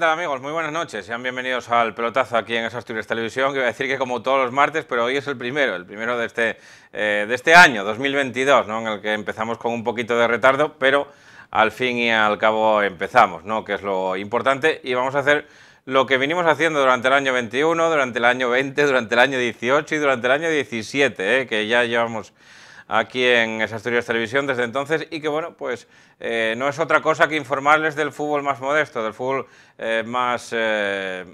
tal amigos? Muy buenas noches, sean bienvenidos al pelotazo aquí en Asturias Televisión, que voy a decir que como todos los martes, pero hoy es el primero, el primero de este, eh, de este año, 2022, ¿no? en el que empezamos con un poquito de retardo, pero al fin y al cabo empezamos, ¿no? que es lo importante, y vamos a hacer lo que vinimos haciendo durante el año 21, durante el año 20, durante el año 18 y durante el año 17, ¿eh? que ya llevamos aquí en Asturias Televisión desde entonces y que, bueno, pues eh, no es otra cosa que informarles del fútbol más modesto, del fútbol eh, más, eh,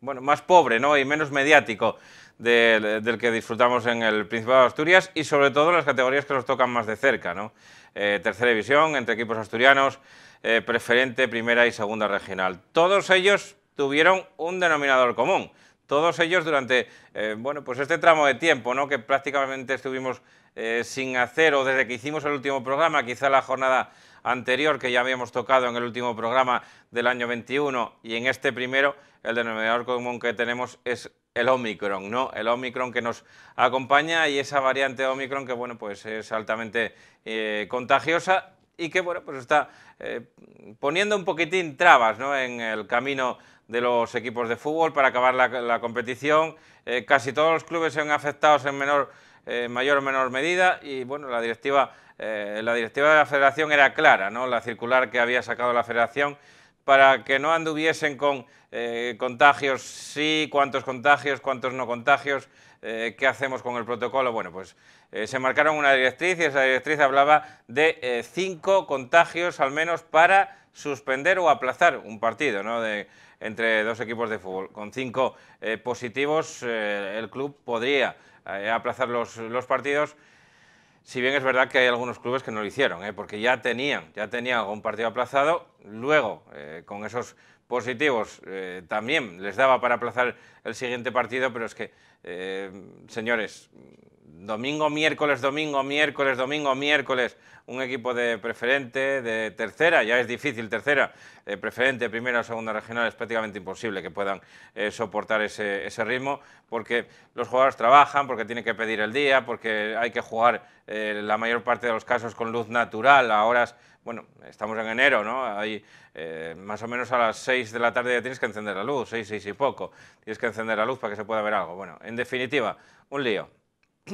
bueno, más pobre ¿no? y menos mediático. Del, que disfrutamos en el Principado de Asturias y sobre todo las categorías que nos tocan más de cerca. ¿no? tercera división, entre equipos asturianos, preferente, primera y segunda regional. Todos ellos tuvieron un denominador común. Todos ellos durante bueno, pues este tramo de tiempo ¿no? que prácticamente estuvimos eh, sin hacer o desde que hicimos el último programa, quizá la jornada anterior que ya habíamos tocado en el último programa del año 21 y en este primero, el denominador común que tenemos es el Omicron, ¿no? El Omicron que nos acompaña y esa variante Omicron que, bueno, pues es altamente eh, contagiosa y que, bueno, pues está eh, poniendo un poquitín trabas, ¿no? En el camino de los equipos de fútbol para acabar la, competición. casi todos los clubes se han afectados en menor eh, en mayor o menor medida y bueno, la directiva, eh, la directiva de la federación era clara, ¿no? la circular que había sacado la federación para que no anduviesen con eh, contagios, sí, cuántos contagios, cuántos no contagios, qué hacemos con el protocolo. Bueno, pues se marcaron una directriz y esa directriz hablaba de cinco contagios al menos para suspender o aplazar un partido ¿no? entre dos equipos de fútbol. Con cinco positivos el club podría eh, aplazar los, los, partidos, si bien es verdad que hay algunos clubes que no lo hicieron, eh, porque ya tenían, ya tenían un partido aplazado, luego eh, con esos positivos también les daba para aplazar el siguiente partido, pero es que, señores, domingo, miércoles, domingo, miércoles, domingo, miércoles, un equipo de preferente, de tercera, ya es difícil tercera, preferente, primera o segunda regional, es prácticamente imposible que puedan eh, soportar ese, ritmo, porque los jugadores trabajan, porque tienen que pedir el día, porque hay que jugar eh, la mayor parte de los casos con luz natural, a horas, bueno, estamos en enero, ¿no? Hay, eh, más o menos a las seis de la tarde ya tienes que encender la luz, ...seis, seis y poco, tienes que encender la luz para que se pueda ver algo. Bueno, en definitiva, un lío.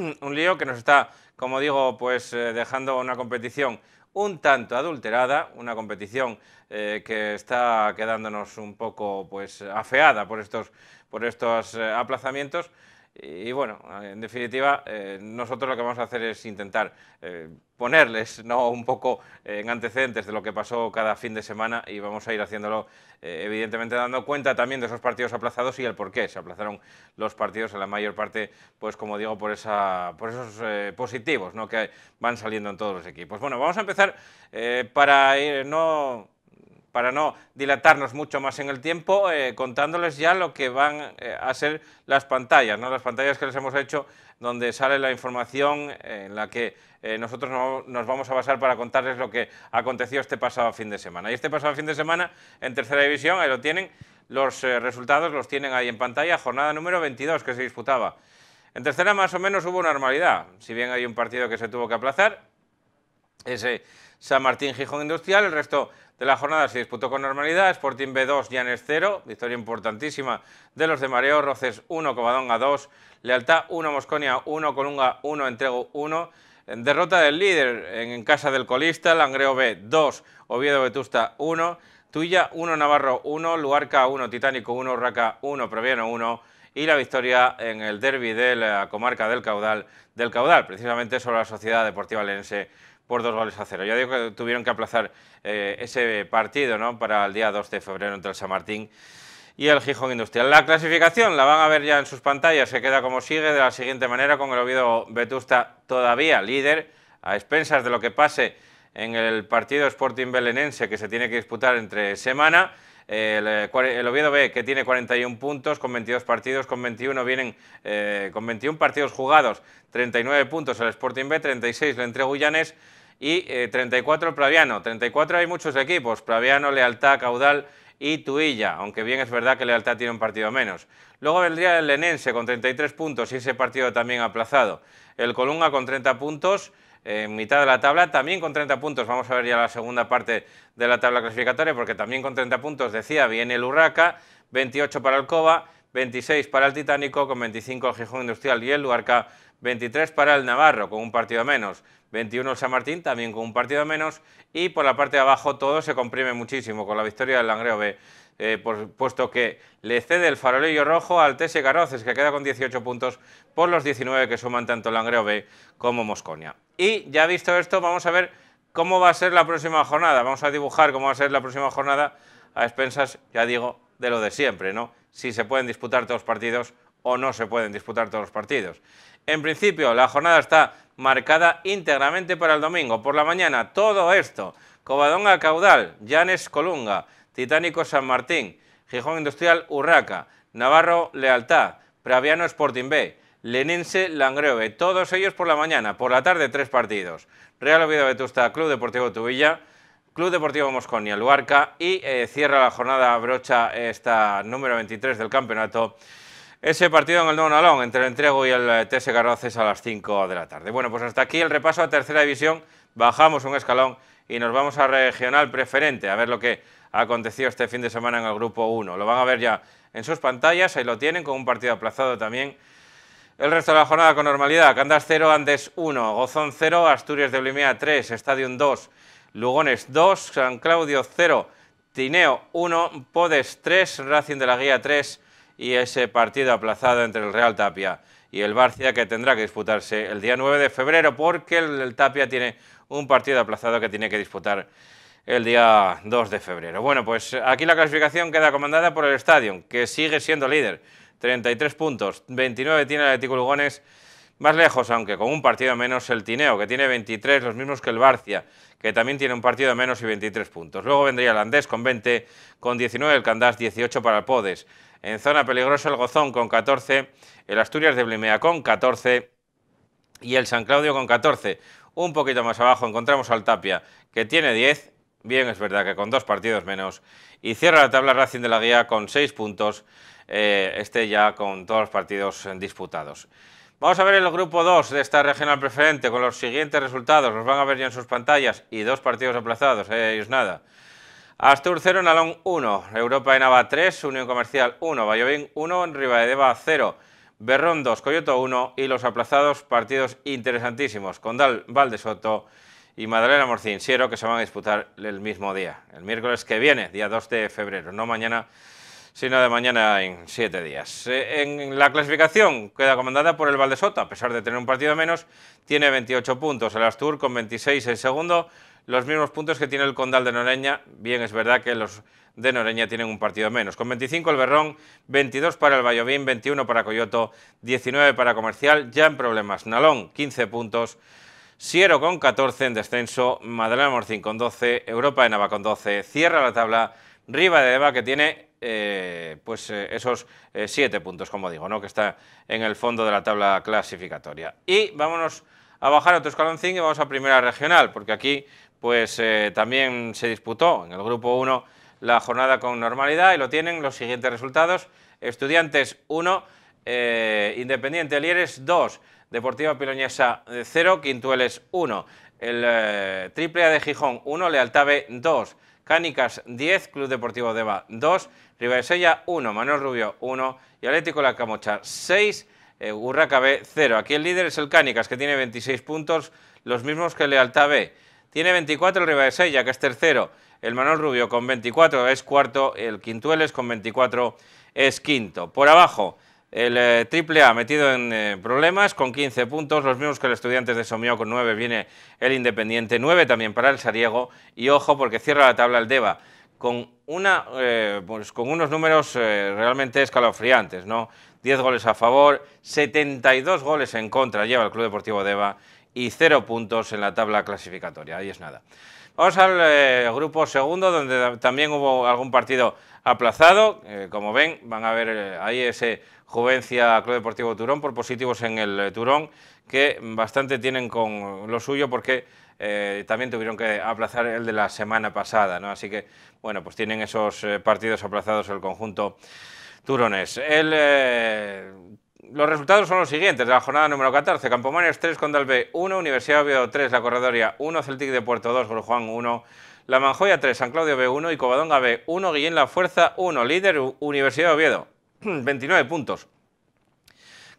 un lío que nos está, como digo, pues eh, dejando una competición un tanto adulterada, una competición eh, que está quedándonos un poco pues afeada por estos, por estos eh, aplazamientos, y bueno, en definitiva, eh, nosotros lo que vamos a hacer es intentar eh, ponerles ¿no? un poco en antecedentes de lo que pasó cada fin de semana y vamos a ir haciéndolo, eh, evidentemente dando cuenta también de esos partidos aplazados y el por qué se aplazaron los partidos en la mayor parte, pues como digo, por, esa, por esos positivos que van saliendo en todos los equipos. Bueno, vamos a empezar para ir, no para no dilatarnos mucho más en el tiempo, eh, contándoles ya lo que van eh, a ser las pantallas, ¿no? las pantallas que les hemos hecho donde sale la información eh, en la que nosotros nos vamos a basar para contarles lo que aconteció este pasado fin de semana. Y este pasado fin de semana, en tercera división, ahí lo tienen, los resultados los tienen ahí en pantalla, jornada número 22 que se disputaba. En tercera más o menos hubo normalidad, si bien hay un partido que se tuvo que aplazar, ese San Martín Gijón Industrial. El resto de la jornada se disputó con normalidad. Sporting B2, Llanes 0, victoria importantísima de los de Mareo. Roces 1, Covadonga 2, Lealtad 1, Mosconia 1, Colunga 1, Entrego 1. Derrota del líder en casa del colista, Langreo B 2, Oviedo Vetusta 1, Tuya 1, Navarro 1, Luarca 1, Titánico 1, Raca 1, Previano 1 y la victoria en el derby de la comarca del Caudal, del Caudal, precisamente sobre la Sociedad Deportiva Lense por dos goles a cero. Ya digo que tuvieron que aplazar eh, ese partido para el día 2 de febrero entre el San Martín y el Gijón Industrial. La clasificación la van a ver ya en sus pantallas, se queda como sigue de la siguiente manera con el Oviedo Vetusta todavía líder, a expensas de lo que pase en el partido Sporting Belenense que se tiene que disputar entre semana. El, eh, Oviedo B, que tiene 41 puntos, con 22 partidos, con 21 vienen, eh, con 21 partidos jugados, 39 puntos el Sporting B, 36 le Entre Guyanes, y 34 eh, Praviano. 34 hay muchos equipos, Praviano, Lealtad, Caudal y Tuilla, aunque bien es verdad que Lealtad tiene un partido menos. Luego vendría el Lenense con 33 puntos y ese partido también aplazado. El Colunga con 30 puntos en mitad de la tabla, también con 30 puntos. Vamos a ver ya la segunda parte de la tabla clasificatoria, porque también con 30 puntos, decía, viene el Urraca, 28 para el Cova, 26 para el Titánico, con 25 el Gijón Industrial y el Luarca, 23 para el Navarro con un partido menos, 21 el San Martín también con un partido menos y por la parte de abajo todo se comprime muchísimo con la victoria del Langreo B. Eh, puesto que le cede el farolillo rojo al Tese Garoces, que queda con 18 puntos por los 19 que suman tanto Langreo B como Mosconia. Y ya visto esto, vamos a ver cómo va a ser la próxima jornada. Vamos a dibujar cómo va a ser la próxima jornada a expensas, ya digo, de lo de siempre, ¿no? Si se pueden disputar todos los partidos o no se pueden disputar todos los partidos. En principio, la jornada está marcada íntegramente para el domingo. Por la mañana, todo esto. Covadonga Caudal, Llanes Colunga, Titánico San Martín, Gijón Industrial Urraca, Navarro Lealtad, Praviano Sporting B, Lenense Langreve, todos ellos por la mañana, por la tarde tres partidos. Real Oviedo Vetusta, Club Deportivo Tubilla, Club Deportivo Mosconia Luarca y eh, cierra la jornada brocha esta número 23 del campeonato ese partido en el nuevo Alón entre el Entrego y el eh, TS Carroces a las 5 de la tarde. Bueno, pues hasta aquí el repaso a tercera división, bajamos un escalón y nos vamos a regional preferente, a ver lo que ha acontecido este fin de semana en el Grupo 1. Lo van a ver ya en sus pantallas, ahí lo tienen, con un partido aplazado también. El resto de la jornada con normalidad, Candas 0, Andes 1, Gozón 0, Asturias de Blimea 3, Estadio 2, Lugones 2, San Claudio 0, Tineo 1, Podes 3, Racing de la Guía 3, y ese partido aplazado entre el Real Tapia y el Barcia que tendrá que disputarse el día 9 de febrero porque el, Tapia tiene un partido aplazado que tiene que disputar el día 2 de febrero. Bueno, pues aquí la clasificación queda comandada por el Estadio que sigue siendo líder, 33 puntos, 29 tiene el Atlético Lugones, más lejos, aunque con un partido menos el Tineo, que tiene 23, los mismos que el Barcia, que también tiene un partido menos y 23 puntos. Luego vendría el Andés con 20, con 19 el Candás, 18 para el Podes. En zona peligrosa el Gozón con 14, el Asturias de Blimea con 14 y el San Claudio con 14. Un poquito más abajo encontramos al Tapia que tiene 10, bien es verdad que con dos partidos menos, y cierra la tabla Racing de la Guía con 6 puntos, eh, este ya con todos los partidos disputados. Vamos a ver el grupo 2 de esta regional preferente con los siguientes resultados. Los van a ver ya en sus pantallas y dos partidos aplazados, ahí ¿eh, es nada. Astur 0, Nalón 1, Europa Nava 3, Unión Comercial 1, Vallovín 1, Deva 0, Berrón 2, Coyoto 1 y los aplazados partidos interesantísimos, Condal Soto y Madalena Morcín Siero, que se van a disputar el mismo día, el miércoles que viene, día 2 de febrero, no mañana, sino de mañana en 7 días. Eh, en la clasificación queda comandada por el Soto. a pesar de tener un partido menos, tiene 28 puntos, el Astur con 26 en segundo, los mismos puntos que tiene el Condal de Noreña, bien es verdad que los de Noreña tienen un partido menos. Con 25 el Berrón, 22 para el Vallovín, 21 para Coyoto, 19 para Comercial, ya en problemas. Nalón, 15 puntos. Siero con 14 en descenso, Madalena Morcín con 12, Europa de Nava con 12, cierra la tabla Riva de Deva que tiene eh, pues eh, esos 7 eh, puntos, como digo, ¿no? que está en el fondo de la tabla clasificatoria. Y vámonos a bajar otro escaloncín y vamos a primera regional, porque aquí pues eh, también se disputó en el Grupo 1 la jornada con normalidad y lo tienen los siguientes resultados. Estudiantes 1, eh, Independiente Lieres 2, Deportiva Piloñesa 0, eh, Quintueles 1, el Triple A de Gijón 1, Lealtad B 2, Cánicas 10, Club Deportivo Deva 2, Ribadesella 1, Manuel Rubio 1 y Atlético La Camocha 6, eh, Urraca B 0. Aquí el líder es el Cánicas que tiene 26 puntos, los mismos que Lealtad B. Tiene 24 el ya que es tercero. El Manuel Rubio con 24 es cuarto. El Quintueles con 24 es quinto. Por abajo, el eh, Triple A metido en eh, problemas con 15 puntos, los mismos que el Estudiantes de Somío con 9, viene el Independiente 9 también para el Sariego y ojo porque cierra la tabla el Deva con, una, eh, pues con unos números realmente escalofriantes, ¿no? 10 goles a favor, 72 goles en contra lleva el Club Deportivo Deva y cero puntos en la tabla clasificatoria. Ahí es nada. Vamos al eh, grupo segundo, donde también hubo algún partido aplazado. Eh, como ven, van a ver eh, ahí ese Juvencia Club Deportivo Turón por positivos en el Turón, que bastante tienen con lo suyo porque también tuvieron que aplazar el de la semana pasada. Así que, bueno, pues tienen esos partidos aplazados el conjunto turones. El los resultados son los siguientes la jornada número 14. Campomanes 3, Condal B 1, Universidad de Oviedo 3, La Corredoria 1, Celtic de Puerto 2, Juan 1, La Manjoya 3, San Claudio B1 y Covadonga B1, Guillén La Fuerza 1, líder Universidad de Oviedo, 29 puntos.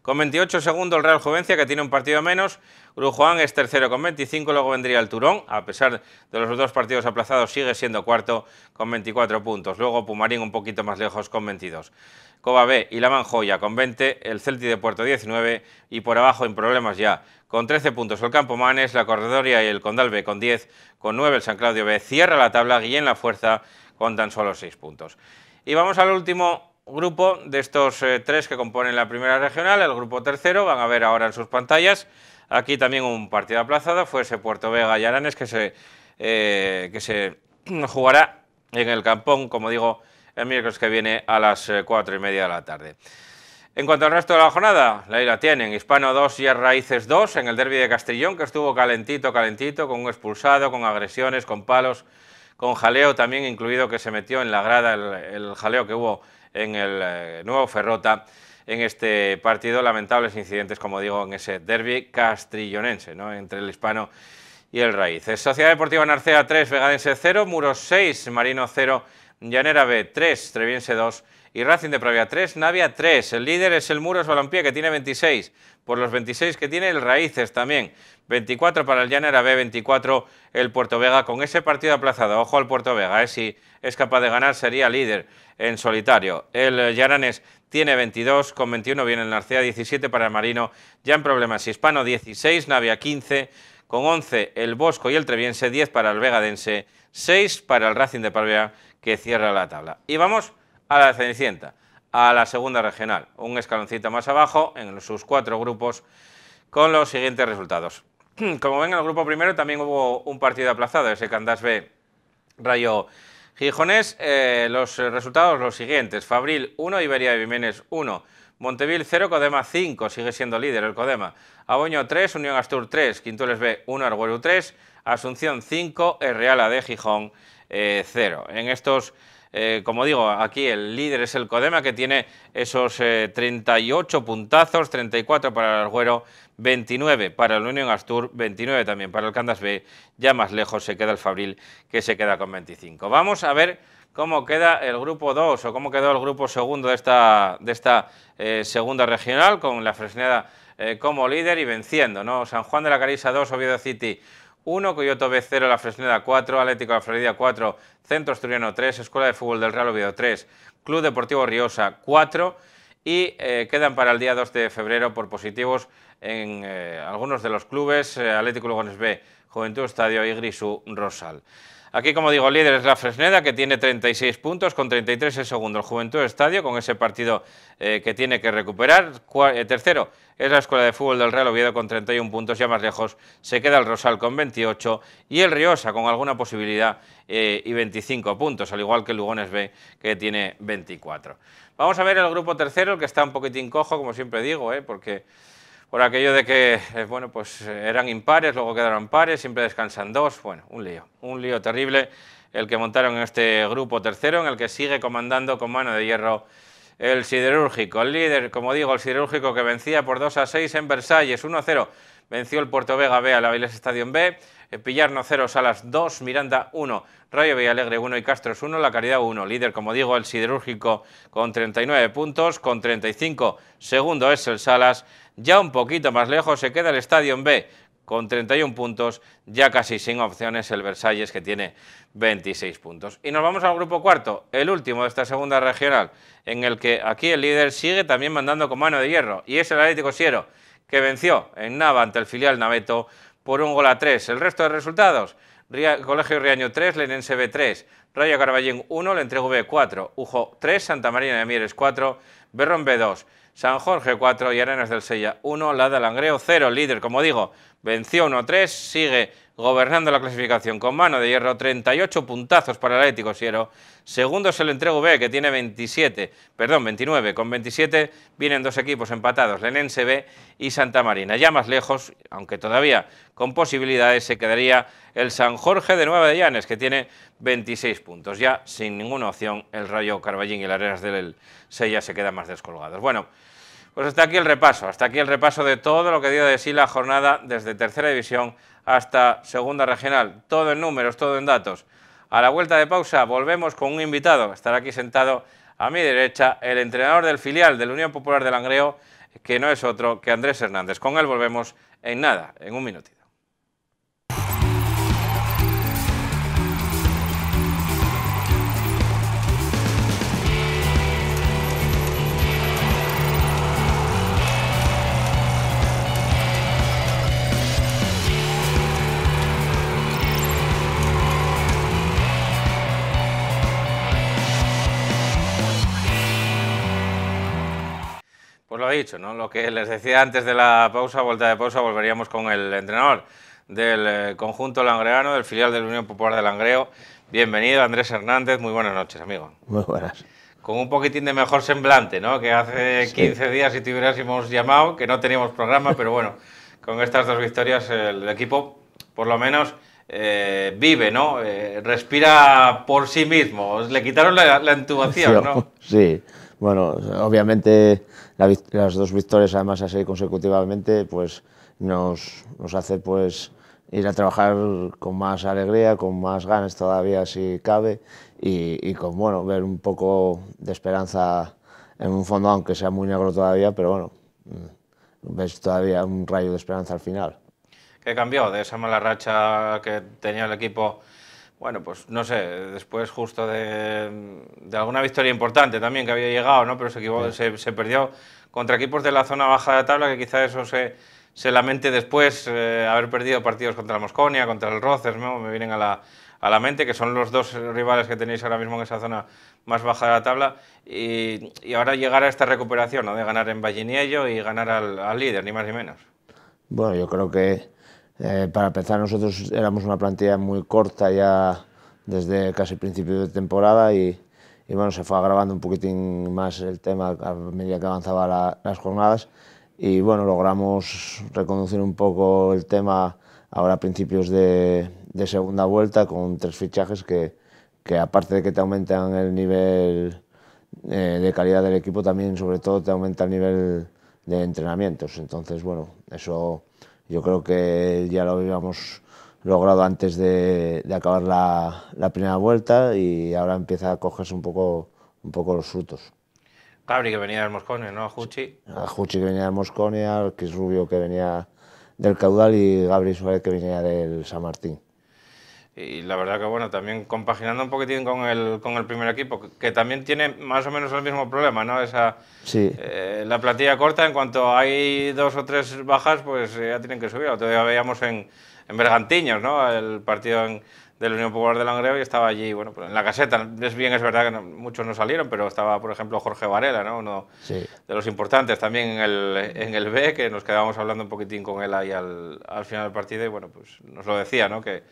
Con 28 segundos el Real Juvencia que tiene un partido menos, Brujoán es tercero con 25, luego vendría el Turón, a pesar de los dos partidos aplazados sigue siendo cuarto con 24 puntos, luego Pumarín un poquito más lejos con 22. Coba B y La Manjoya con 20, el Celti de Puerto 19 y por abajo en problemas ya con 13 puntos el Campo Manes, la Corredoria y el Condal B con 10, con 9 el San Claudio B, cierra la tabla Guillén La Fuerza con tan solo 6 puntos. Y vamos al último grupo de estos eh, tres que componen la primera regional, el grupo tercero, van a ver ahora en sus pantallas. Aquí también un partido aplazado fue ese Puerto Vega y Aranes que se, eh, que se jugará en el Campón, como digo, el miércoles que viene a las eh, cuatro y media de la tarde. En cuanto al resto de la jornada, ahí la tienen, Hispano 2 y Raíces 2 en el derby de Castellón, que estuvo calentito, calentito, con un expulsado, con agresiones, con palos, con jaleo también incluido que se metió en la grada el jaleo que hubo en el eh, nuevo Ferrota en este partido. Lamentables incidentes, como digo, en ese derby castrillonense, ¿no? entre el hispano y el raíces. Sociedad Deportiva Narcea 3, Vegadense 0, Muros 6, Marino 0, Llanera B 3, Treviense 2 y Racing de Pravia 3, Navia 3. El líder es el Muros Balompié, que tiene 26, por los 26 que tiene el Raíces también. 24 para el Llanera B, 24 el Puerto Vega, con ese partido aplazado. Ojo al Puerto Vega, eh, si es capaz de ganar sería líder en solitario. El Llananes tiene 22, con 21 viene el Narcea, 17 para el Marino, ya en problemas Hispano 16, Navia 15, con 11 el Bosco y el Treviense, 10 para el Vegadense, 6 para el Racing de Palvea, que cierra la tabla. Y vamos a la Cenicienta, a la segunda regional, un escaloncito más abajo en sus cuatro grupos con los siguientes resultados. Como ven, en el grupo primero también hubo un partido aplazado, ese Candás B Rayo Gijones, eh, los eh, resultados los siguientes. Fabril 1, Iberia de Vimenes 1. Montevil 0, Codema 5, sigue siendo líder el Codema. Aboño 3, Unión Astur 3, Quintules B 1, Arguello 3, Asunción 5, Real de Gijón 0. Eh, en estos eh, como digo, aquí el líder es el Codema, que tiene esos 38 eh, puntazos, 34 para el Arguero, 29 para el Unión Astur, 29 también para el Candas B, ya más lejos se queda el Fabril, que se queda con 25. Vamos a ver cómo queda el grupo 2 o cómo quedó el grupo segundo de esta, de esta eh, segunda regional, con la Fresneda como líder y venciendo, ¿no? San Juan de la Carisa 2, Oviedo City 1, Coyoto B0, La Fresneda 4, Atlético de la Florida 4, Centro Asturiano 3, Escuela de Fútbol del Real Oviedo 3, Club Deportivo Riosa 4 y eh, quedan para el día 2 de febrero por positivos en eh, algunos de los clubes, eh, Atlético Lugones B, Juventud Estadio y Grisú Rosal. Aquí, como digo, líder es la Fresneda, que tiene 36 puntos, con 33 el segundo. El Juventud Estadio, con ese partido eh, que tiene que recuperar. Eh, tercero es la Escuela de Fútbol del Real Oviedo, con 31 puntos. Ya más lejos se queda el Rosal, con 28. Y el Riosa, con alguna posibilidad, eh, y 25 puntos, al igual que el Lugones B, que tiene 24. Vamos a ver el grupo tercero, el que está un poquitín cojo, como siempre digo, porque por aquello de que, eh, bueno, pues eh, eran impares, luego quedaron pares, siempre descansan dos, bueno, un lío, un lío terrible el que montaron en este grupo tercero, en el que sigue comandando con mano de hierro el siderúrgico, el líder, como digo, el siderúrgico que vencía por 2 a 6 en Versalles, 1 a 0, venció el Puerto Vega B a la Viles Stadium B, eh, Pillarno 0, Salas 2, Miranda 1, Rayo Villalegre 1 y Castros 1, La Caridad 1. Líder, como digo, el siderúrgico con 39 puntos, con 35 segundo es el Salas ya un poquito más lejos se queda el Estadio B, con 31 puntos, ya casi sin opciones el Versalles que tiene 26 puntos. Y nos vamos al grupo cuarto, el último de esta segunda regional, en el que aquí el líder sigue también mandando con mano de hierro, y es el Atlético Siero, que venció en Nava ante el filial Naveto por un gol a 3. El resto de resultados, Colegio Riaño 3, Lenense B3, Rayo Carballén 1, Entrego B4, Ujo 3, Santa Marina de Mieres 4, Berrón B2. San Jorge 4 y Arenas del Sella 1, La de Langreo 0, líder, como digo, venció 1-3, sigue gobernando la clasificación con mano de hierro, 38 puntazos para el Atlético Siero. Segundo es el Entrego B, que tiene 27, perdón, 29. Con 27 vienen dos equipos empatados, Lenense B y Santa Marina. Ya más lejos, aunque todavía con posibilidades, se quedaría el San Jorge de Nueva de Llanes, que tiene 26 puntos. Ya sin ninguna opción, el Rayo Carballín y las Arenas del Sella se quedan más descolgados. Bueno, pues hasta aquí el repaso, hasta aquí el repaso de todo lo que dio de sí la jornada desde tercera división hasta segunda regional. Todo en números, todo en datos. A la vuelta de pausa volvemos con un invitado. Estará aquí sentado a mi derecha el entrenador del filial de la Unión Popular de Langreo, que no es otro que Andrés Hernández. Con él volvemos en nada, en un minutito. dicho, ¿no? Lo que les decía antes de la pausa, vuelta de pausa, volveríamos con el entrenador del eh, conjunto langreano, del filial de la Unión Popular de Langreo. Bienvenido, Andrés Hernández. Muy buenas noches, amigo. Muy buenas. Con un poquitín de mejor semblante, ¿no? Que hace 15 días, si te hubiéramos llamado, que no teníamos programa, pero bueno, con estas dos victorias, el equipo, por lo menos, eh, vive, ¿no? Eh, respira por sí mismo. Le quitaron la, la entubación, ¿no? Sí, bueno, obviamente las dos victorias además así consecutivamente, pues nos, hace pues ir a trabajar con más alegría, con más ganas todavía si cabe y, y, con bueno, ver un poco de esperanza en un fondo, aunque sea muy negro todavía, pero bueno, mm, ves todavía un rayo de esperanza al final. ¿Qué cambió de esa mala racha que tenía el equipo bueno, pues no sé, después justo de, alguna victoria importante también que había llegado, ¿no? Pero se, se, perdió contra equipos de la zona baja de la tabla, que quizá eso se, lamente después, eh, haber perdido partidos contra la Mosconia, contra el Roces, me vienen a la, mente, que son los dos rivales que tenéis ahora mismo en esa zona más baja de la tabla, y, ahora llegar a esta recuperación, ¿no? De ganar en Valliniello y ganar al líder, ni más ni menos. Bueno, yo creo que eh, para empezar, nosotros éramos una plantilla muy corta ya desde casi principios principio de temporada y, bueno, se fue agravando un poquitín más el tema a medida que avanzaban las jornadas y bueno, logramos reconducir un poco el tema ahora a principios de, segunda vuelta con tres fichajes que, que aparte de que te aumentan el nivel eh, de calidad del equipo, también sobre todo te aumenta el nivel de entrenamientos. Entonces, bueno, eso yo creo que ya lo habíamos logrado antes de, acabar la, primera vuelta y ahora empieza a cogerse un poco, un poco los frutos. Gabri, que venía de Moscone, ¿no? A Juchi. que venía de Moscone, a Chris Rubio que venía del Caudal y Gabri Suárez que venía del San Martín y la verdad que bueno, también compaginando un poquitín con el, con el primer equipo, que también tiene más o menos el mismo problema, ¿no? Esa, eh, la plantilla corta, en cuanto hay dos o tres bajas, pues eh, ya tienen que subir. Todavía veíamos en, en Bergantiños, ¿no? El partido del de la Unión Popular de Langreo y estaba allí, bueno, pues, en la caseta. Es bien, es verdad que muchos no salieron, pero estaba, por ejemplo, Jorge Varela, ¿no? uno de los importantes también en el, en el B, que nos quedábamos hablando un poquitín con él ahí al, al final del partido y, bueno, pues nos lo decía, ¿no? Que,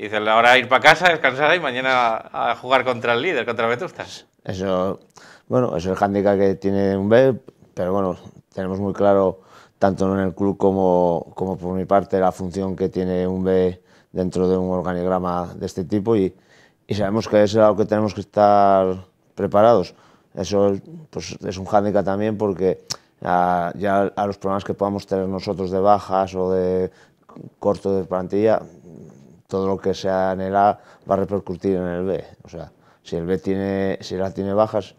y dices, ahora ir para casa, descansar y mañana a jugar contra el líder, contra Vetustas. Eso, bueno, eso es el hándicap que tiene un B, pero bueno, tenemos muy claro, tanto en el club como, como por mi parte, la función que tiene un B dentro de un organigrama de este tipo y, y sabemos que es algo que tenemos que estar preparados. Eso pues, es un hándicap también porque ah, ya a los problemas que podamos tener nosotros de bajas o de corto de plantilla, todo lo que sea en el A va a repercutir en el B. O sea, si el B tiene, si el A tiene bajas,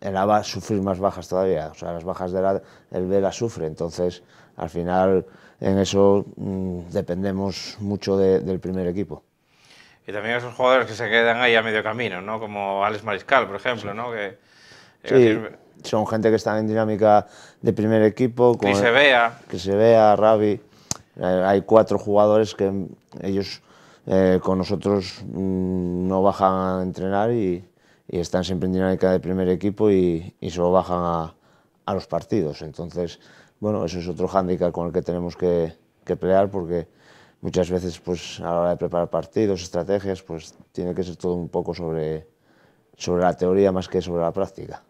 el A va a sufrir más bajas todavía. O sea, las bajas del A, el B las sufre. Entonces, al final, en eso mm, dependemos mucho del primer equipo. Y también esos jugadores que se quedan ahí a medio camino, ¿no? Como Alex Mariscal, por ejemplo, ¿no? Que, eh, son gente que están en dinámica de primer equipo. que se vea. Que se vea, Ravi eh, hay cuatro jugadores que ellos eh, con nosotros mm, no bajan a entrenar y, están siempre en dinámica de primer equipo y, solo bajan a, los partidos. Entonces, bueno, eso es otro hándicap con el que tenemos que, que, pelear porque muchas veces pues, a la hora de preparar partidos, estrategias, pues tiene que ser todo un poco sobre, sobre la teoría más que sobre la práctica.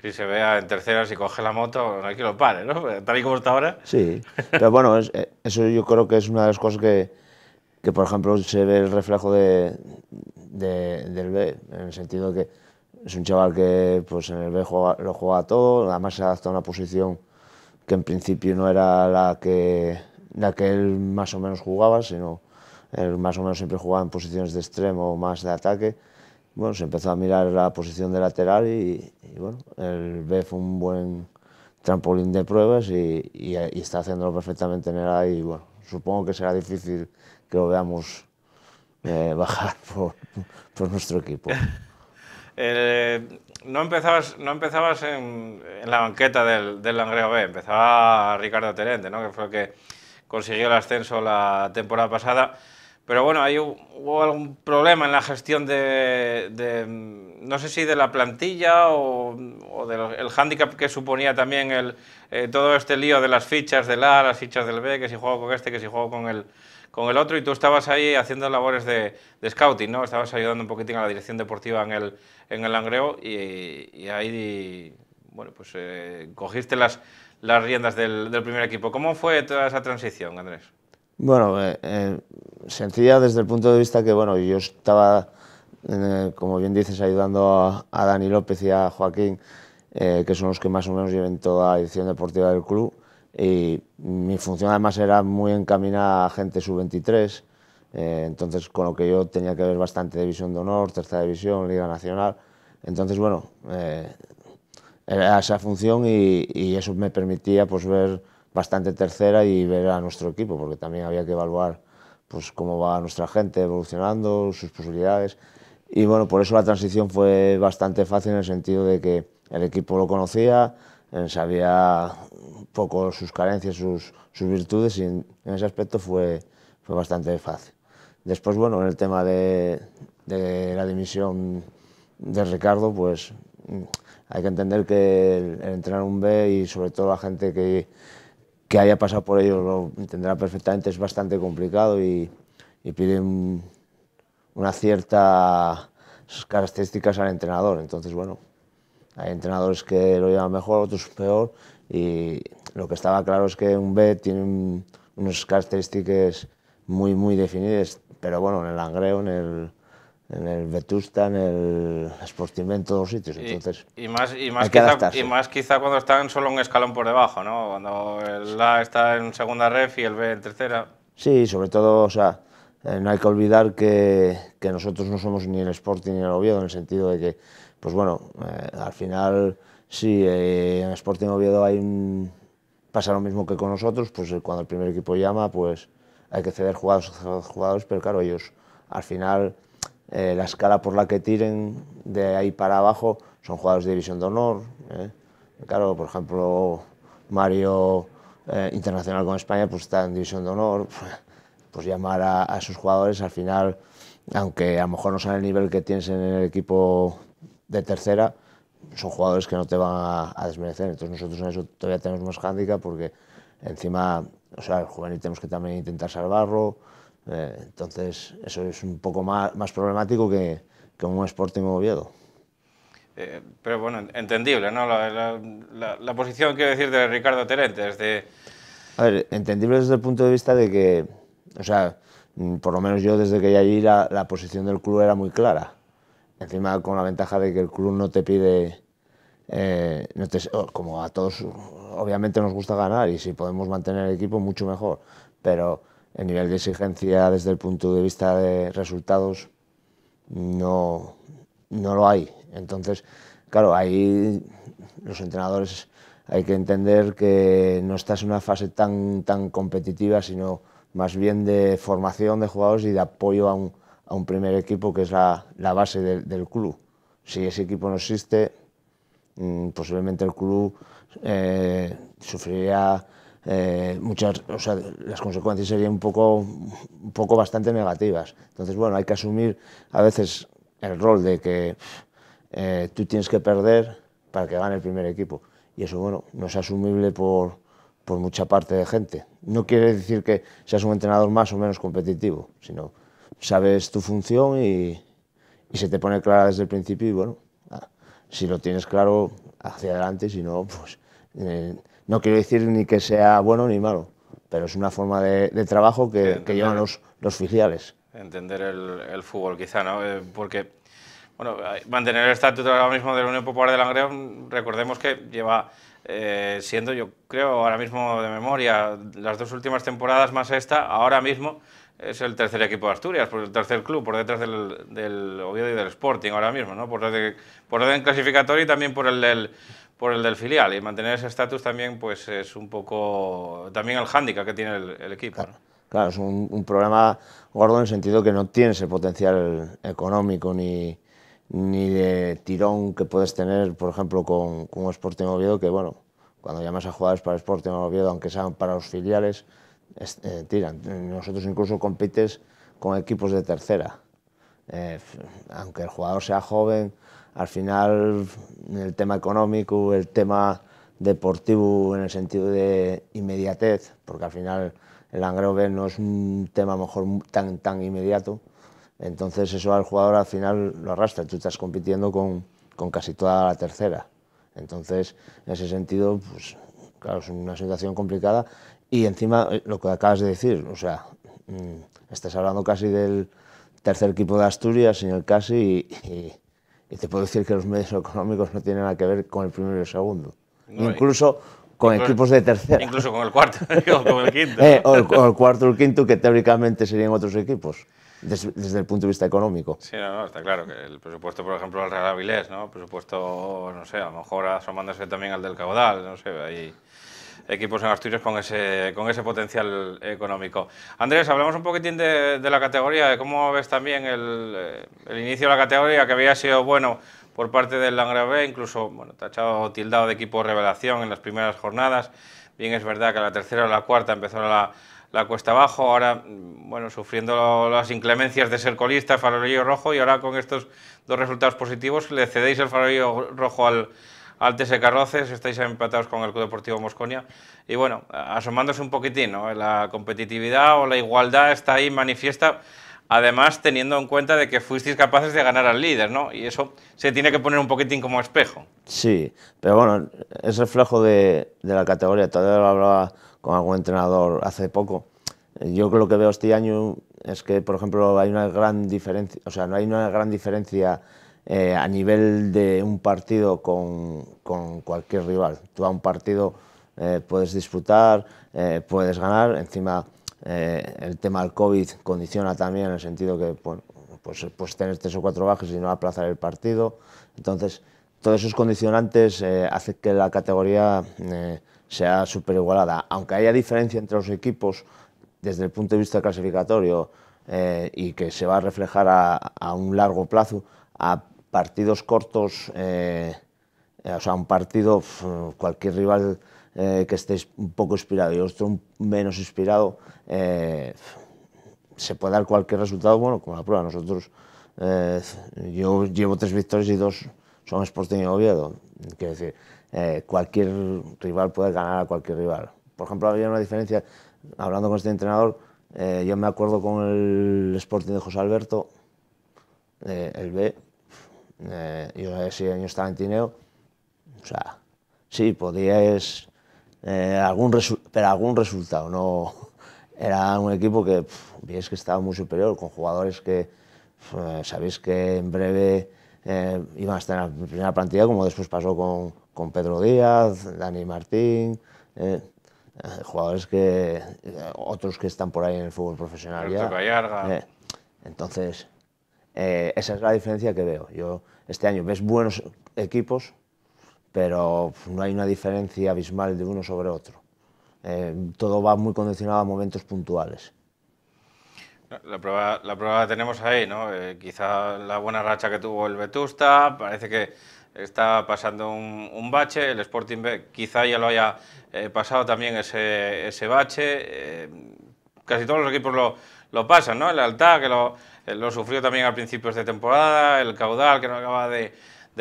Si se vea en tercera, si coge la moto, no hay que lo pare, ¿no? Tal y como está ahora. Sí, pero bueno, eh, eso yo creo que es una de las cosas que, que por ejemplo, se ve el reflejo de, del B, en el sentido de que es un chaval que pues, en el B lo juega todo, además se adapta a una posición que en principio no era la que, la que él más o menos jugaba, sino él más o menos siempre jugaba en posiciones de extremo o más de ataque bueno, se empezó a mirar la posición de lateral y, bueno, el B fue un buen trampolín de pruebas y, y, y está haciéndolo perfectamente en el A supongo que será difícil que lo veamos eh, bajar por, nuestro equipo. Eh, no empezabas, no empezabas en, la banqueta del, del Langreo B, empezaba Ricardo Terente, ¿no? que fue el que consiguió el ascenso la temporada pasada. Pero bueno, hay, hubo algún problema en la gestión de, no sé si de la plantilla o, del el hándicap que suponía también el, eh, todo este lío de las fichas del A, las fichas del B, que si juego con este, que si juego con el, con el otro, y tú estabas ahí haciendo labores de, scouting, ¿no? Estabas ayudando un poquitín a la dirección deportiva en el, en el Langreo y, ahí, bueno, pues eh, cogiste las, las riendas del primer equipo. ¿Cómo fue toda esa transición, Andrés? Bueno, eh, eh, sencilla desde el punto de vista que, bueno, yo estaba, eh, como bien dices, ayudando a, Dani López y a Joaquín, que son los que más o menos lleven toda la edición deportiva del club, y mi función además era muy encaminada a gente sub-23, entonces con lo que yo tenía que ver bastante División de Honor, Tercera División, Liga Nacional, entonces, bueno, era esa función y, y eso me permitía pues ver bastante tercera y ver a nuestro equipo, porque también había que evaluar pues, cómo va nuestra gente evolucionando, sus posibilidades. Y bueno, por eso la transición fue bastante fácil en el sentido de que el equipo lo conocía, eh, sabía un poco sus carencias, sus, sus virtudes y en ese aspecto fue, fue bastante fácil. Después, bueno, en el tema de, de la dimisión de Ricardo, pues mm, hay que entender que el entrenar un B y sobre todo la gente que, que haya pasado por ello lo entenderá perfectamente, es bastante complicado y, pide una cierta características al entrenador. Entonces, bueno, hay entrenadores que lo llevan mejor, otros peor, y lo que estaba claro es que un B tiene unas características muy, muy definidas, pero bueno, en el angreo, en el en el Vetusta, en el Sporting, en todos los sitios. Entonces, y, más, y más, quizá, y, más quizá, cuando están solo un escalón por debajo, ¿no? Cuando el A está en segunda ref y el B en tercera. Sí, sobre todo, o sea, eh, no hay que olvidar que, que nosotros no somos ni el Sporting ni el Oviedo, en el sentido de que, pues bueno, eh, al final, sí, eh, en Sporting Oviedo hay un, pasa lo mismo que con nosotros, pues eh, cuando el primer equipo llama, pues hay que ceder jugadores, jugadores pero claro, ellos al final eh, la escala por la que tiren de ahí para abajo son jugadores de división de honor. Eh. Claro, por ejemplo, Mario, eh, internacional con España, pues está en división de honor. Pues llamar a, esos jugadores al final, aunque a lo mejor no sean el nivel que tienes en el equipo de tercera, son jugadores que no te van a, desmerecer. Entonces nosotros en eso todavía tenemos más hándicap porque encima, o sea, el juvenil tenemos que también intentar salvarlo. Eh, entonces, eso es un poco más, más problemático que, que, un Sporting Oviedo. Eh, pero bueno, entendible, ¿no? La, la, posición, quiero decir, de Ricardo Terentes. De... A ver, entendible desde el punto de vista de que, o sea, mm, por lo menos yo desde que llegué allí la, posición del club era muy clara. Encima con la ventaja de que el club no te pide, eh, no te, como a todos, obviamente nos gusta ganar y si podemos mantener el equipo mucho mejor, pero el nivel de exigencia desde el punto de vista de resultados no, no lo hay. Entonces, claro, ahí los entrenadores hay que entender que no estás en una fase tan, tan competitiva, sino más bien de formación de jugadores y de apoyo a un, primer equipo que es la, base del club. Si ese equipo no existe, mm, posiblemente el club eh, sufriría eh, muchas, las consecuencias serían un poco, un poco bastante negativas. Entonces, bueno, hay que asumir a veces el rol de que eh, tú tienes que perder para que gane el primer equipo. Y eso, bueno, no es asumible por, mucha parte de gente. No quiere decir que seas un entrenador más o menos competitivo, sino sabes tu función y, se te pone clara desde el principio y, bueno, ah, si lo tienes claro, hacia adelante, si no, pues... Eh, no quiero decir ni que sea bueno ni malo, pero es una forma de, trabajo que, llevan los, oficiales. Entender el, fútbol, quizá, ¿no? Eh, porque bueno, eh, mantener el estatuto ahora mismo de la Unión Popular de Langreo, recordemos que lleva eh, siendo, yo creo, ahora mismo de memoria, las dos últimas temporadas más esta, ahora mismo es el tercer equipo de Asturias, por el tercer club, por detrás del, Oviedo y del Sporting ahora mismo, Por orden, por clasificatorio y también por el del, filial. Y mantener ese estatus también, pues es un poco, también el hándicap que tiene el, equipo. Claro, es un, un, problema gordo en el sentido que no tienes el potencial económico ni, de tirón que puedes tener, por ejemplo, con, un Sporting Oviedo, que bueno, cuando llamas a jugadores para Sporting Oviedo, aunque sean para los filiales, eh, tiran. Nosotros incluso compites con equipos de tercera. Eh, aunque el jugador sea joven, al final el tema económico, el tema deportivo en el sentido de inmediatez, porque al final el angrove no es un tema mejor tan, tan inmediato, entonces eso al jugador al final lo arrastra, tú estás compitiendo con, con casi toda la tercera. Entonces, en ese sentido, pues, claro, es una situación complicada y encima, eh, lo que acabas de decir, o sea, mm, estás hablando casi del tercer equipo de Asturias señor el casi y, te puedo decir que los medios económicos no tienen nada que ver con el primero y el segundo. incluso con equipos de tercera. Incluso con el cuarto, o con el quinto. Eh, o, el, cuarto o el quinto, que teóricamente serían otros equipos, desde, el punto de vista económico. Sí, no, no, está claro que el presupuesto, por ejemplo, al Real Avilés, ¿no? presupuesto, no sé, a lo mejor asomándose también al del Caudal, no sé, ahí equipos en Asturias con ese, con ese potencial económico. Andrés, hablamos un poquitín de, la categoría, de cómo ves también eh, el, inicio de la categoría, que había sido bueno por parte del Langra B, incluso bueno, tachado tildado de equipo revelación en las primeras jornadas. Bien, es verdad que la tercera o la cuarta empezó la, la cuesta abajo, ahora, bueno, sufriendo las inclemencias de ser colista, farolillo rojo, y ahora con estos dos resultados positivos le cedéis el farolillo rojo al, Altes y e Carroces, estáis empatados con el Club Deportivo Mosconia. Y bueno, asomándose un poquitín, ¿no? la competitividad o la igualdad está ahí manifiesta, además teniendo en cuenta de que fuisteis capaces de ganar al líder, ¿no? Y eso se tiene que poner un poquitín como espejo. Sí, pero bueno, es reflejo de, la categoría. Todavía lo hablaba con algún entrenador hace poco. Yo lo que veo este año es que, por ejemplo, hay una gran diferencia, o sea, no hay una gran diferencia eh, a nivel de un partido con, con, cualquier rival. Tú a un partido eh, puedes disputar, eh, puedes ganar, encima el tema del COVID condiciona también en el sentido que puedes pues, tener tres o cuatro bajas y no aplazar el partido. Entonces, todos esos condicionantes hacen que la categoría sea superigualada. Aunque haya diferencia entre los equipos desde el punto de vista clasificatorio y que se va a reflejar a, a un largo plazo, a partidos cortos, eh, eh, o sea, un partido, cualquier rival eh, que estéis un poco inspirado y otro menos inspirado, eh, se puede dar cualquier resultado, bueno, como la prueba. Nosotros, eh, yo llevo tres victorias y dos son Sporting y Oviedo. Quiero decir, eh, cualquier rival puede ganar a cualquier rival. Por ejemplo, había una diferencia, hablando con este entrenador, yo me acuerdo con el Sporting de José Alberto, el B, eh, yo ese año estaba en Tineo, o sea, sí, podíais eh, algún pero algún resultado, no era un equipo que veis que estaba muy superior, con jugadores que eh, sabéis que en breve eh, iban a estar en la primera plantilla, como después pasó con, con Pedro Díaz, Dani Martín, eh, eh jugadores que, eh, otros que están por ahí en el fútbol profesional ya. entonces, eh, esa es la diferencia que veo. Yo este año ves buenos equipos, pero no hay una diferencia abismal de uno sobre otro. Eh, todo va muy condicionado a momentos puntuales. La prueba, la prueba tenemos ahí, ¿no? Eh, quizá la buena racha que tuvo el Vetusta, parece que está pasando un, bache, el Sporting quizá ya lo haya pasado también ese, ese bache, casi todos los equipos lo, lo pasa, ¿no? El Alta, que lo, sufrió también a principios de temporada, el Caudal, que no acaba de,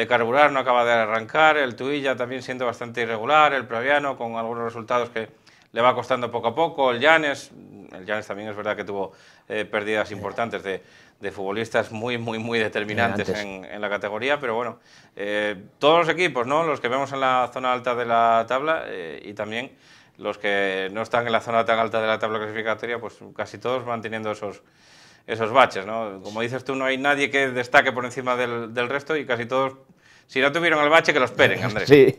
carburar, no acaba de arrancar, el Tuilla también siendo bastante irregular, el Praviano con algunos resultados que le va costando poco a poco, el Llanes, el Llanes también es verdad que tuvo eh, pérdidas importantes de, futbolistas muy, muy, muy determinantes en, la categoría, pero bueno, eh, todos los equipos, ¿no? Los que vemos en la zona alta de la tabla eh, y también los que no están en la zona tan alta de la tabla clasificatoria, pues casi todos manteniendo esos, esos baches. ¿no? Como dices tú, no hay nadie que destaque por encima del, del resto y casi todos si no tuvieron el bache, que lo esperen, Andrés. Sí.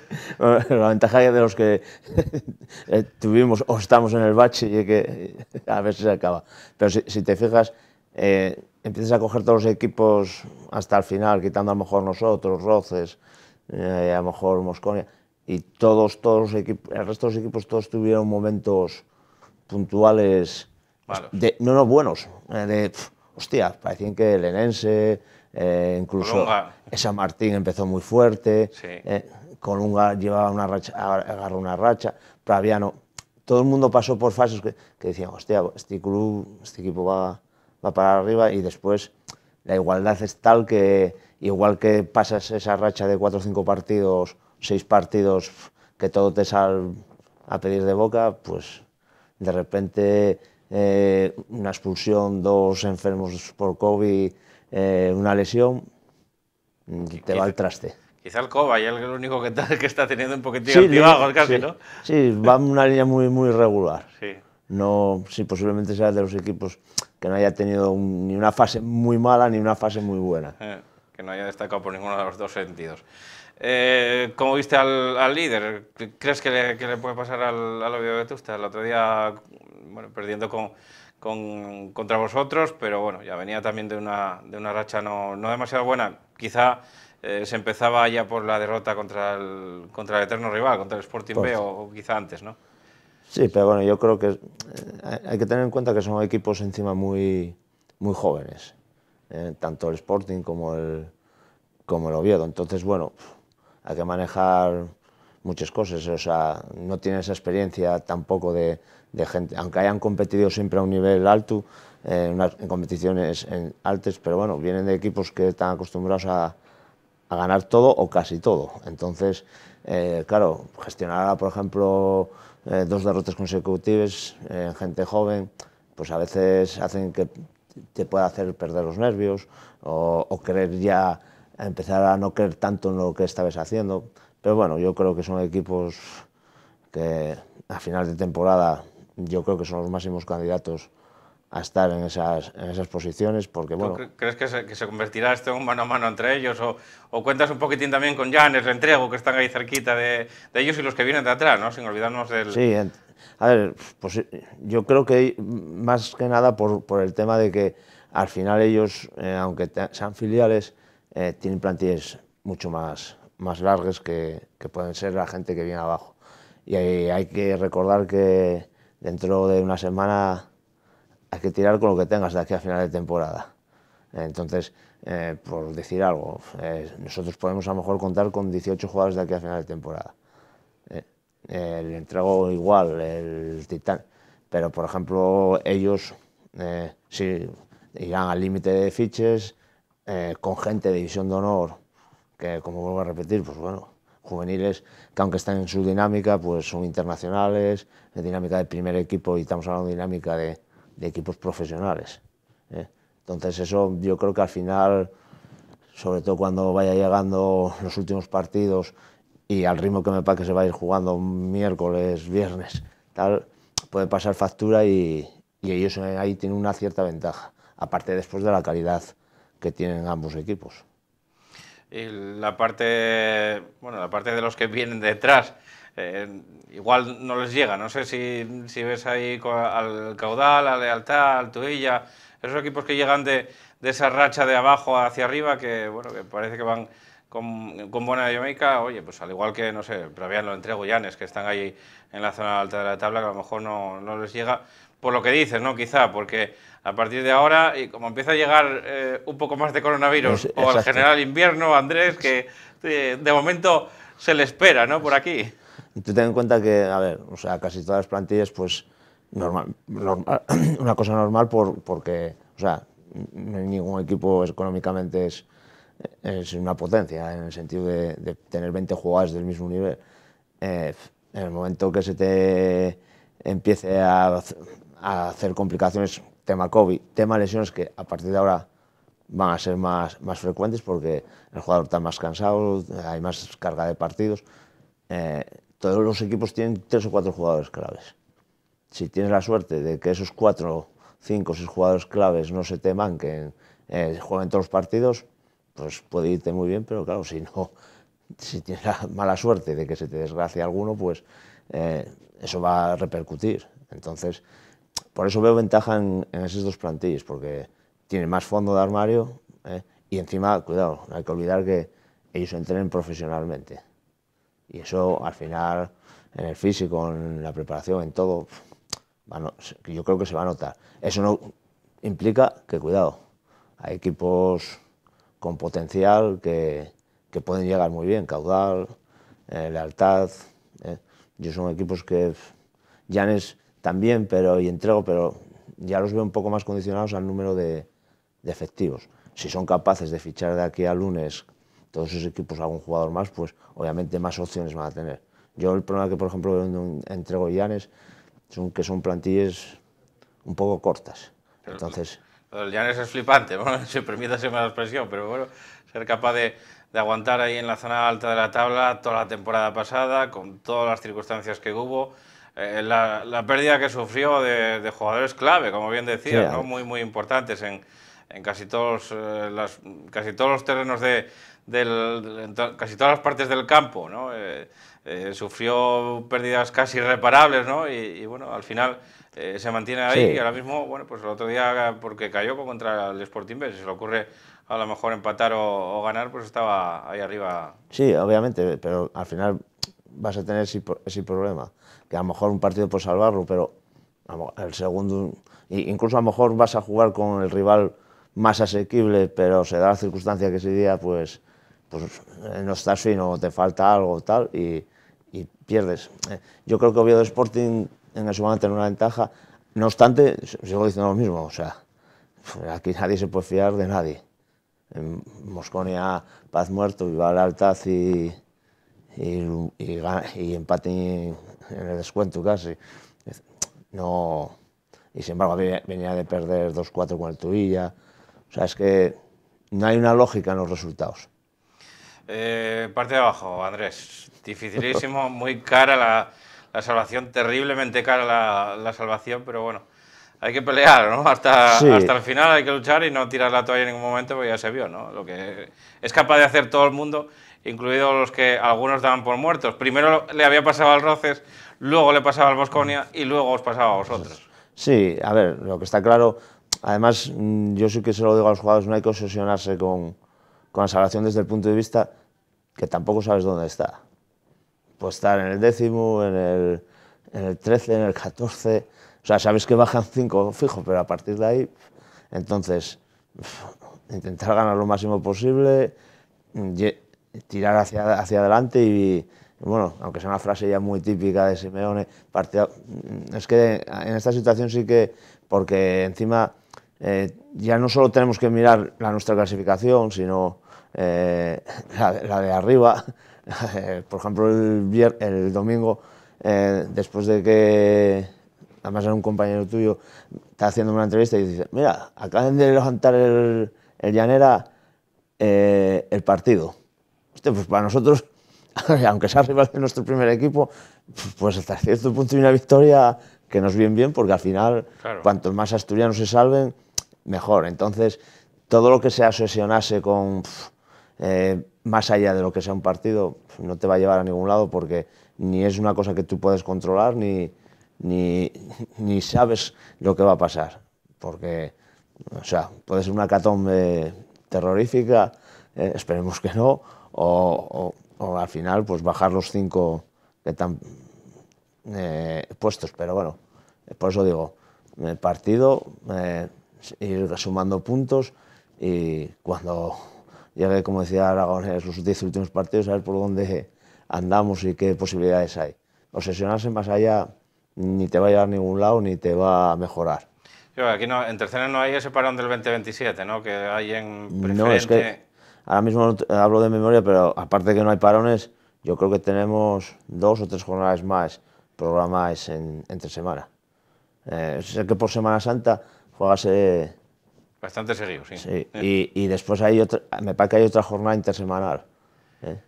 La ventaja de los que eh, tuvimos o estamos en el bache y que a ver si se acaba. Pero si, te fijas, eh, empiezas a coger todos los equipos hasta el final, quitando a lo mejor nosotros, Roces, eh, a lo mejor Mosconia y todos, todos el resto de los equipos todos tuvieron momentos puntuales, de, no, no, buenos, eh, de, hostia, parecían que el Enense, eh, incluso San Martín empezó muy fuerte, sí. Eh, Colunga llevaba una racha, agarró una racha, Praviano, todo el mundo pasó por fases que, decían, hostia, este club, este equipo va, va para arriba y después la igualdad es tal que igual que pasas esa racha de cuatro o cinco partidos seis partidos que todo te sal a pedir de boca, pues de repente eh, una expulsión, dos enfermos por COVID, eh, una lesión, te va al traste. Quizá el Coba y el único que, está, teniendo un poquitín sí, casi, ¿no? Sí, va en una línea muy, muy regular. Sí. No, sí, posiblemente sea de los equipos que no haya tenido ni una fase muy mala ni una fase muy buena. Eh, que no haya destacado por ninguno de los dos sentidos. Eh, ¿Cómo viste al, líder? ¿Crees que le, puede pasar al, al Oviedo Vetusta? El otro día, perdiendo contra vosotros, pero bueno, ya venía también de una, de una racha no, demasiado buena. Quizá eh, se empezaba ya por la derrota contra el, contra el eterno rival, contra el Sporting pues B, o, quizá antes, ¿no? Sí, pero bueno, yo creo que eh, hay que tener en cuenta que son equipos encima muy, muy jóvenes, eh, tanto el Sporting como el, como el Oviedo. Entonces, bueno hay que manejar muchas cosas, o sea, no tienen esa experiencia tampoco de, gente, aunque hayan competido siempre a un nivel alto, eh, en competiciones en altas, pero bueno, vienen de equipos que están acostumbrados a, ganar todo o casi todo. Entonces, eh, claro, gestionar, por ejemplo, eh, dos derrotas consecutivas en gente joven, pues a veces hacen que te pueda hacer perder los nervios o, o querer ya empezar a no creer tanto en lo que estabas haciendo. Pero bueno, yo creo que son equipos que a final de temporada yo creo que son los máximos candidatos a estar en esas, en esas posiciones, porque bueno... ¿Crees que se, convertirá esto en un mano a mano entre ellos? O, cuentas un poquitín también con Janes, Entrego que están ahí cerquita de, ellos y los que vienen de atrás, ¿no? Sin olvidarnos del... Sí, a ver, pues yo creo que más que nada por, por el tema de que al final ellos, eh, aunque sean filiales, eh, tienen plantillas mucho más, más largas que, pueden ser la gente que viene abajo. Y hay, que recordar que dentro de una semana hay que tirar con lo que tengas de aquí a final de temporada. Entonces, eh, por decir algo, eh, nosotros podemos a lo mejor contar con 18 jugadores de aquí a final de temporada. el entrego igual, el titán. Pero, por ejemplo, ellos si irán al límite de fiches, eh, con gente de división de honor, que como vuelvo a repetir, pues bueno, juveniles que aunque están en su dinámica, pues son internacionales, de dinámica de primer equipo y estamos hablando de dinámica de, equipos profesionales. ¿eh? Entonces eso yo creo que al final, sobre todo cuando vaya llegando los últimos partidos y al ritmo que me parece que se va a ir jugando miércoles, viernes, tal, puede pasar factura y, y ellos ahí tienen una cierta ventaja, aparte después de la calidad que tienen ambos equipos. Y la parte, bueno, la parte de los que vienen detrás, eh, igual no les llega. No sé si, ves ahí al Caudal, a Lealtad, al Tuilla, esos equipos que llegan de, esa racha de abajo hacia arriba que, bueno, que parece que van con, con buena dinámica. Oye, pues al igual que, no sé, Praviano, lo entrego, Janes que están ahí en la zona alta de la tabla, que a lo mejor no, no les llega. Por lo que dices, ¿no? Quizá, porque a partir de ahora, y como empieza a llegar eh, un poco más de coronavirus, o al general invierno, Andrés, que eh, de momento se le espera, ¿no? Por aquí. tú ten en cuenta que, a ver, o sea, casi todas las plantillas, pues, normal, una cosa normal por, porque, o sea, ningún equipo económicamente es, una potencia, en el sentido de, tener 20 jugadores del mismo nivel. Eh, en el momento que se te empiece a hacer complicaciones tema COVID, tema lesiones que a partir de ahora van a ser más, más frecuentes porque el jugador está más cansado, hay más carga de partidos. Eh, todos los equipos tienen tres o cuatro jugadores claves. Si tienes la suerte de que esos cuatro, cinco, seis jugadores claves no se te manquen, eh, jueguen todos los partidos, pues puede irte muy bien, pero claro, si no, si tienes la mala suerte de que se te desgracie alguno, pues eh, eso va a repercutir. Entonces, por eso veo ventaja en, esos dos plantillas, porque tienen más fondo de armario ¿eh? y encima, cuidado, no hay que olvidar que ellos entrenen profesionalmente. Y eso al final, en el físico, en la preparación, en todo, bueno, yo creo que se va a notar. Eso no implica que, cuidado, hay equipos con potencial que, que pueden llegar muy bien, Caudal, eh, Lealtad, ¿eh? yo son equipos que Janes también, pero y entrego, pero ya los veo un poco más condicionados al número de, efectivos. Si son capaces de fichar de aquí a lunes todos esos equipos algún jugador más, pues obviamente más opciones van a tener. Yo el problema que, por ejemplo, veo en Llanes son que son plantillas un poco cortas. Entonces... El Llanes es flipante, se permita ser la expresión, pero bueno, ser capaz de, de aguantar ahí en la zona alta de la tabla toda la temporada pasada, con todas las circunstancias que hubo, eh, la, pérdida que sufrió de, jugadores clave, como bien decía, muy, muy importantes en, casi, todos, eh, las, casi todos los terrenos de, casi todas las partes del campo. Eh, sufrió pérdidas casi irreparables y, bueno, al final se mantiene ahí y ahora mismo, bueno, pues el otro día porque cayó contra el Sporting si se le ocurre a lo mejor empatar o, ganar, pues estaba ahí arriba. Sí, obviamente, pero al final vas a tener ese problema que a lo mejor un partido puede salvarlo, pero el segundo, incluso a lo mejor vas a jugar con el rival más asequible, pero se da la circunstancia que ese día pues, pues eh, no estás fino, te falta algo tal y, pierdes. Eh, yo creo que Oviedo Sporting en ese momento tiene una ventaja, no obstante, sigo diciendo lo mismo, o sea, pues, aquí nadie se puede fiar de nadie. En Mosconia, Paz Muerto, Vival Altaz y, y, y empate en el descuento casi. No. Y sin embargo, venía de perder 2-4 con el Tuilla. O sea, es que no hay una lógica en los resultados. Eh, parte de abajo, Andrés. Dificilísimo, muy cara la, salvación, terriblemente cara la, salvación, pero bueno, hay que pelear, ¿no? Hasta, hasta el final hay que luchar y no tirar la toalla en ningún momento, porque ya se vio, ¿no? Lo que es capaz de hacer todo el mundo incluidos los que algunos daban por muertos. Primero le había pasado al Roces, luego le pasaba al Bosconia y luego os pasaba a vosotros. Sí, a ver, lo que está claro, además mm, yo sí que se lo digo a los jugadores, no hay que obsesionarse con, la salvación desde el punto de vista que tampoco sabes dónde está. Puede estar en el décimo, en el, trece, en el catorce... o sea, sabes que bajan cinco, fijo, pero a partir de ahí, entonces, intentar ganar lo máximo posible, mm, tirar hacia, hacia adelante y, bueno, aunque sea una frase ya muy típica de Simeone, mm, es que en esta situación sí que, porque encima eh, ya no solo tenemos que mirar la nuestra clasificación, sino eh, la, de arriba, por ejemplo, el, domingo, eh, después de que, además era un compañero tuyo, está haciendo una entrevista y dice, mira, acaban de levantar el Llanera el partido pues para nosotros, aunque sea rival de nuestro primer equipo, pues hasta cierto punto hay una victoria que nos viene bien, porque al final, cuanto más asturianos se salven, mejor. Entonces, todo lo que se asesionase con eh, más allá de lo que sea un partido, no te va a llevar a ningún lado, porque ni es una cosa que tú puedes controlar, ni, ni, sabes lo que va a pasar. Porque, o sea, puede ser una catombe terrorífica, eh, esperemos que no, o, al final pues bajar los cinco que están eh, puestos. Pero bueno, eh, por eso digo, el partido, eh, ir sumando puntos y cuando llegue, como decía Aragón, los diez últimos partidos, saber por dónde andamos y qué posibilidades hay. Obsesionarse más allá ni te va a llevar a ningún lado ni te va a mejorar. aquí no, en tercera no hay ese parón del 2027, ¿no? Que hay en preferente. que ahora mismo eh, hablo de memoria, pero aparte de que no hay parones, yo creo que tenemos dos o tres jornadas más programadas entre semana. Eh, sé que por Semana Santa juegase... Bastante seguido, sí. sí. Y, después hay otra, me parece que hay otra jornada intersemanal. ¿eh?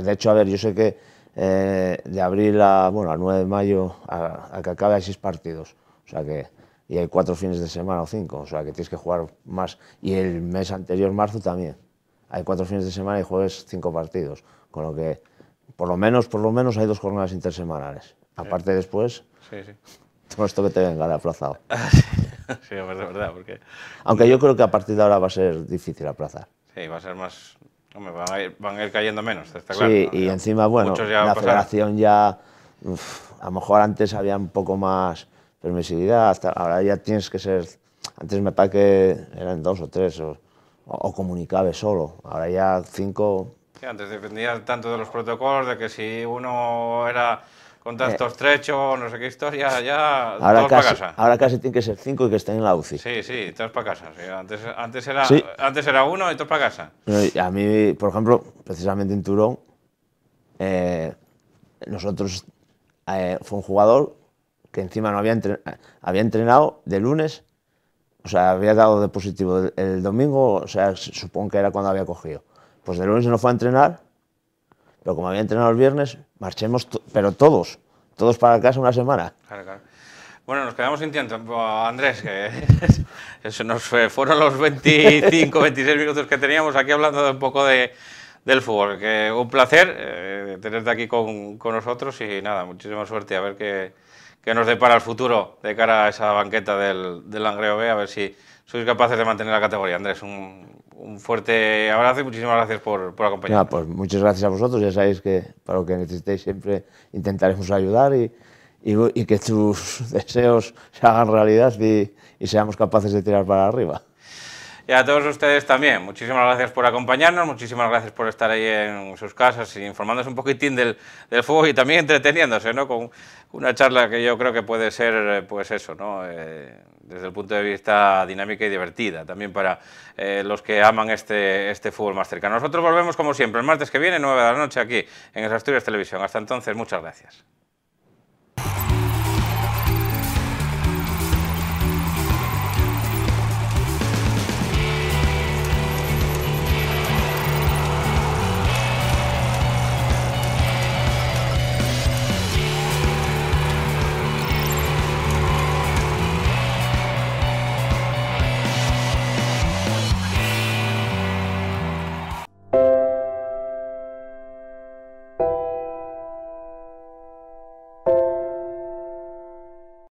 de hecho, a ver, yo sé que de abril a, bueno, al 9 de mayo, a, a que acabe hay seis partidos. O sea que y hay cuatro fines de semana o cinco, o sea que tienes que jugar más. Y el mes anterior, marzo, también hay cuatro fines de semana y jueves cinco partidos, con lo que por lo menos, por lo menos hay dos jornadas intersemanales. Aparte después, sí, sí. todo esto que te venga de aplazado. Ah, sí, es verdad, porque... Aunque yo creo que a partir de ahora va a ser difícil aplazar. Sí, va a ser más... van, a ir, cayendo menos, está claro. Sí, y encima, bueno, la federación ya... a lo mejor antes había un poco más permisividad, hasta ahora ya tienes que ser... Antes me parece que eran dos o tres, o, o comunicaba solo. Ahora ya cinco... antes dependía tanto de los protocolos, de que si uno era contacto eh. tanto estrecho, no sé qué historia, ya ahora casi, para casa. Ahora casi tiene que ser cinco y que estén en la UCI. Sí, sí, todos para casa. antes, antes, era, antes era uno y todos para casa. A mí, por ejemplo, precisamente en Turón, eh, nosotros eh, fue un jugador que encima no había, había entrenado de lunes o sea, había dado de positivo el, domingo, o sea, supongo que era cuando había cogido. Pues de lunes no fue a entrenar, pero como había entrenado el viernes, marchemos, pero todos, todos para casa una semana. Claro, claro. Bueno, nos quedamos sin tiempo, Andrés, que eso nos fueron los 25, 26 minutos que teníamos aquí hablando un poco de, del fútbol. Que un placer eh, tenerte aquí con, con, nosotros y nada, muchísima suerte, a ver qué, que nos depara el futuro de cara a esa banqueta del, del Langreo B, a ver si sois capaces de mantener la categoría. Andrés, un, un fuerte abrazo y muchísimas gracias por, por acompañarnos. pues muchas gracias a vosotros, ya sabéis que para lo que necesitéis siempre intentaremos ayudar y, y, que tus deseos se hagan realidad y, y seamos capaces de tirar para arriba. Y a todos ustedes también, muchísimas gracias por acompañarnos, muchísimas gracias por estar ahí en sus casas informándose un poquitín del, del y también entreteniéndose ¿no? con una charla que yo creo que puede ser, eh, pues eso, ¿no? Eh, desde el punto de vista dinámica y divertida, también para eh, los que aman este, este fútbol más cercano. Nosotros volvemos como siempre el martes que viene, 9 de la noche, aquí en Asturias Televisión. Hasta entonces, muchas gracias.